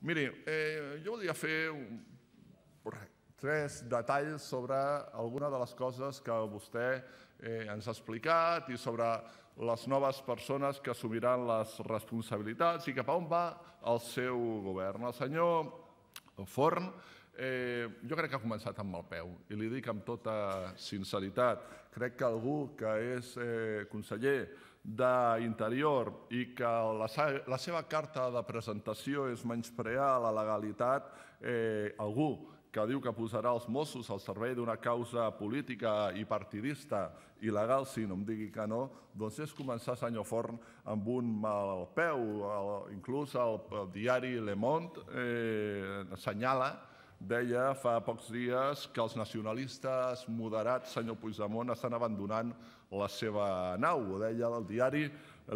Mire, eh, jo volia fer un, tres detalls sobre alguna de les coses que vostè eh, ens ha explicat i sobre les noves persones que assumiran les responsabilitats i cap a on va el seu govern. El senyor Forn eh, jo crec que ha començat amb el peu i li dic amb tota sinceritat. Crec que algú que és eh, conseller d'Interior i que la, la seva carta de presentació és menysprear la legalitat, eh, algú que diu que posarà els Mossos al servei d'una causa política i partidista legal, si no em digui que no, doncs és començar, senyor Forn, amb un mal peu. El, inclús el, el diari Le Monde eh, assenyala deia fa pocs dies que els nacionalistes moderats, senyor Puigdemont, estan abandonant la seva nau, ho deia el diari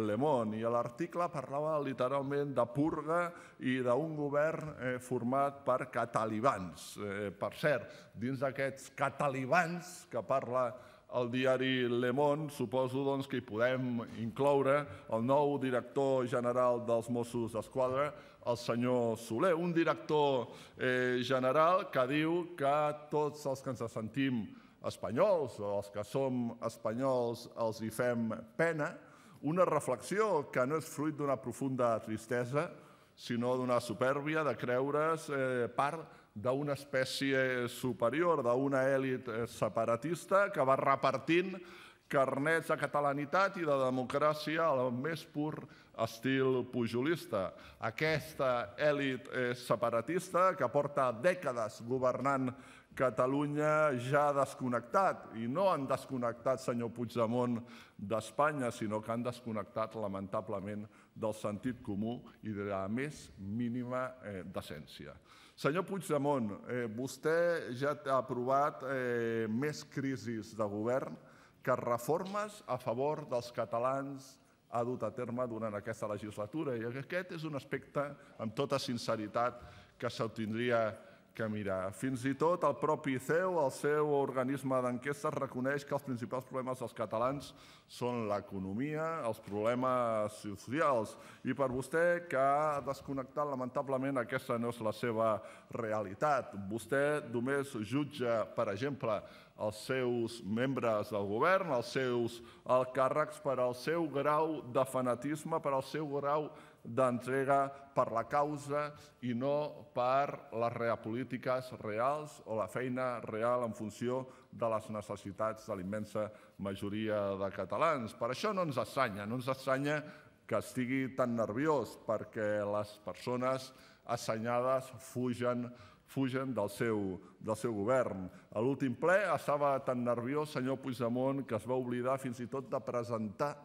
Le Monde, i l'article parlava literalment de purga i d'un govern eh, format per catalibans. Eh, per cert, dins d'aquests catalibans que parla el diari Le Monde, suposo doncs, que hi podem incloure el nou director general dels Mossos d'Esquadra, el senyor Soler, un director eh, general que diu que tots els que ens sentim espanyols o els que som espanyols els hi fem pena, una reflexió que no és fruit d'una profunda tristesa, sinó d'una supèrbia de creure's eh, part d'una espècie superior, d'una èlit separatista que va repartint carnets de catalanitat i de democràcia al més pur estil pujolista. Aquesta èlit separatista que porta dècades governant Catalunya ja ha desconnectat, i no han desconnectat senyor Puigdemont d'Espanya, sinó que han desconnectat lamentablement del sentit comú i de la més mínima eh, decència. Senyor Puigdemont, eh, vostè ja ha aprovat eh, més crisis de govern que reformes a favor dels catalans ha dut a terme durant aquesta legislatura. I aquest és un aspecte, amb tota sinceritat, que s'obtindria que mirar. Fins i tot el propi CEU, el seu organisme d'enquestes, reconeix que els principals problemes dels catalans són l'economia, els problemes socials. I per vostè, que ha desconnectat, lamentablement, aquesta no és la seva realitat. Vostè només jutja, per exemple, els seus membres del govern, els seus càrrecs, per al seu grau de fanatisme, per al seu grau de d'entrega per la causa i no per les reapolítiques reals o la feina real en funció de les necessitats de l'immensa majoria de catalans. Per això no ens assanya, no ens assanya que estigui tan nerviós perquè les persones assenyades fugen fugen del seu, del seu govern. A l'últim ple estava tan nerviós senyor Puigdemont que es va oblidar fins i tot de presentar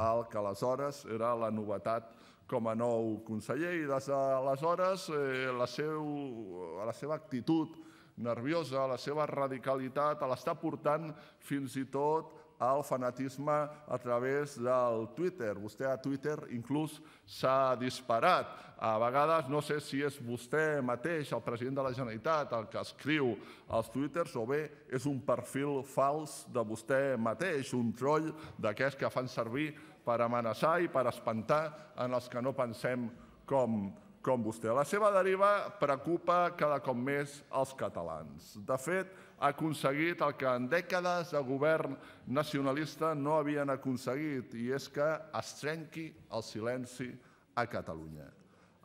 el que aleshores era la novetat com a nou conseller i des d'aleshores eh, la, seu, la seva actitud nerviosa, la seva radicalitat, l'està portant fins i tot al fanatisme a través del Twitter. Vostè a Twitter inclús s'ha disparat. A vegades no sé si és vostè mateix, el president de la Generalitat, el que escriu als Twitters, o bé és un perfil fals de vostè mateix, un troll d'aquests que fan servir per amenaçar i per espantar en els que no pensem com, com vostè. La seva deriva preocupa cada cop més els catalans. De fet, ha aconseguit el que en dècades de govern nacionalista no havien aconseguit, i és que es trenqui el silenci a Catalunya.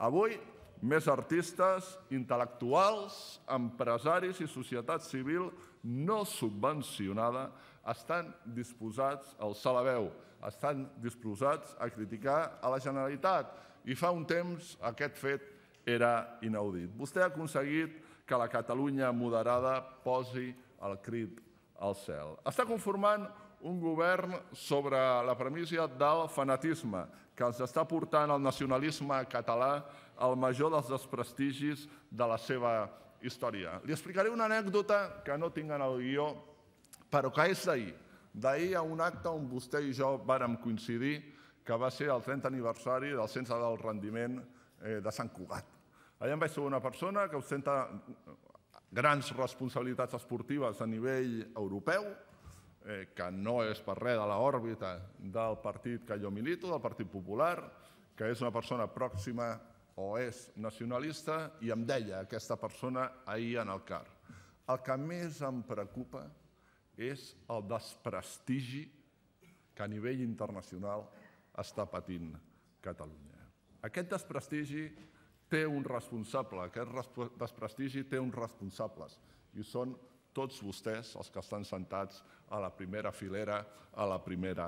Avui més artistes, intel·lectuals, empresaris i societat civil no subvencionada estan disposats al salaveu, estan disposats a criticar a la Generalitat. I fa un temps aquest fet era inaudit. Vostè ha aconseguit que la Catalunya moderada posi el crit al cel. Està conformant un govern sobre la premissa del fanatisme, que ens està portant al nacionalisme català el major dels desprestigis de la seva història. Li explicaré una anècdota que no tinc en el guió, però que és d'ahir. D'ahir a un acte on vostè i jo vàrem coincidir, que va ser el 30 aniversari del Centre del Rendiment eh, de Sant Cugat. Allà em vaig trobar una persona que ostenta grans responsabilitats esportives a nivell europeu, eh, que no és per res de l'òrbita del partit que jo milito, del Partit Popular, que és una persona pròxima o és nacionalista, i em deia aquesta persona ahir en el CAR. El que més em preocupa és el desprestigi que a nivell internacional està patint Catalunya. Aquest desprestigi té un responsable, aquest desprestigi té uns responsables, i són tots vostès, els que estan sentats a la primera filera, a la primera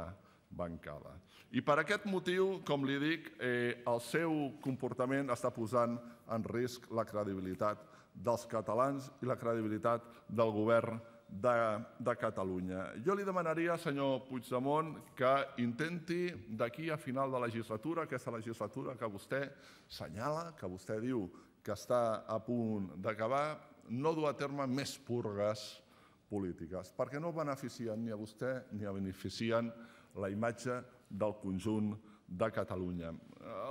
bancada. I per aquest motiu, com li dic, eh, el seu comportament està posant en risc la credibilitat dels catalans i la credibilitat del govern de, de Catalunya. Jo li demanaria, senyor Puigdemont, que intenti d'aquí a final de legislatura, aquesta legislatura que vostè senyala, que vostè diu que està a punt d'acabar, no dur a terme més purgues polítiques, perquè no beneficien ni a vostè ni a beneficien la imatge del conjunt de Catalunya.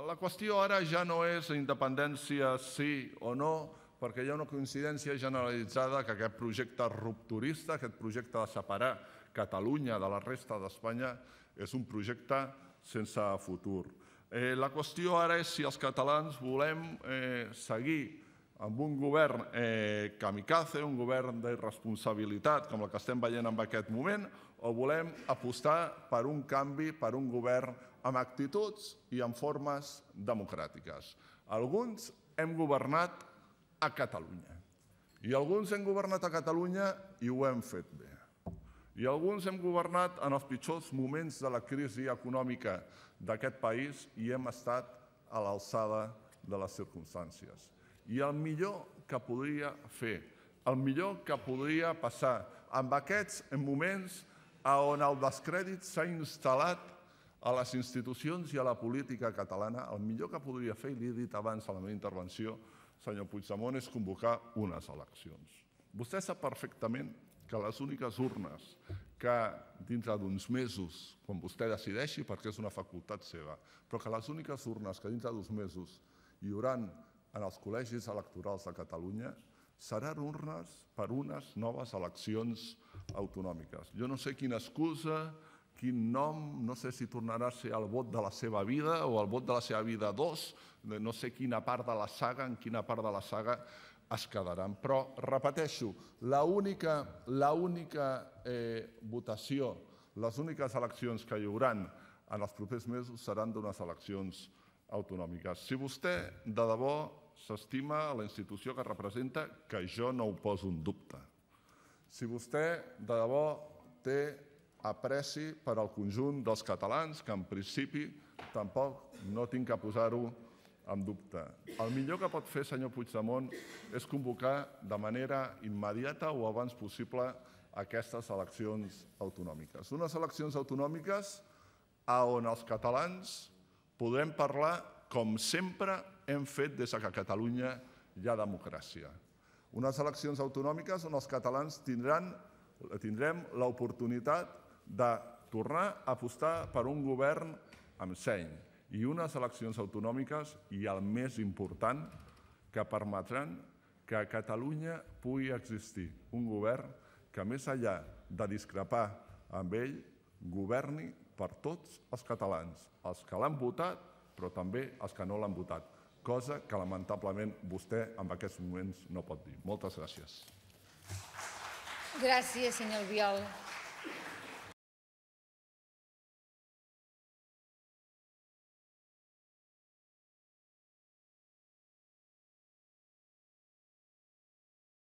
La qüestió ara ja no és independència sí o no, perquè hi ha una coincidència generalitzada que aquest projecte rupturista, aquest projecte de separar Catalunya de la resta d'Espanya, és un projecte sense futur. Eh, la qüestió ara és si els catalans volem eh, seguir amb un govern eh, kamikaze, un govern d'irresponsabilitat com el que estem veient en aquest moment, o volem apostar per un canvi, per un govern amb actituds i amb formes democràtiques. Alguns hem governat a Catalunya. I alguns hem governat a Catalunya i ho hem fet bé. I alguns hem governat en els pitjors moments de la crisi econòmica d'aquest país i hem estat a l'alçada de les circumstàncies i el millor que podria fer, el millor que podria passar amb aquests moments on el descrèdit s'ha instal·lat a les institucions i a la política catalana, el millor que podria fer, i l'he dit abans a la meva intervenció, senyor Puigdemont, és convocar unes eleccions. Vostè sap perfectament que les úniques urnes que dintre d'uns mesos, quan vostè decideixi, perquè és una facultat seva, però que les úniques urnes que dintre d'uns mesos hi haurà en els col·legis electorals de Catalunya seran urnes per unes noves eleccions autonòmiques. Jo no sé quina excusa, quin nom, no sé si tornarà a ser el vot de la seva vida o el vot de la seva vida 2, no sé quina part de la saga, en quina part de la saga es quedaran. Però, repeteixo, l'única eh, votació, les úniques eleccions que hi hauran en els propers mesos seran d'unes eleccions autonòmiques. Si vostè, de debò, s'estima a la institució que representa, que jo no ho poso en dubte. Si vostè de debò té apreci per al conjunt dels catalans, que en principi tampoc no tinc que posar-ho en dubte. El millor que pot fer, senyor Puigdemont, és convocar de manera immediata o abans possible aquestes eleccions autonòmiques. Unes eleccions autonòmiques on els catalans podrem parlar com sempre hem fet des que a Catalunya hi ha democràcia. Unes eleccions autonòmiques on els catalans tindran, tindrem l'oportunitat de tornar a apostar per un govern amb seny i unes eleccions autonòmiques i el més important que permetran que a Catalunya pugui existir un govern que més enllà de discrepar amb ell, governi per tots els catalans, els que l'han votat però també els que no l'han votat, cosa que lamentablement vostè en aquests moments no pot dir. Moltes gràcies. Gràcies, senyor Albiol.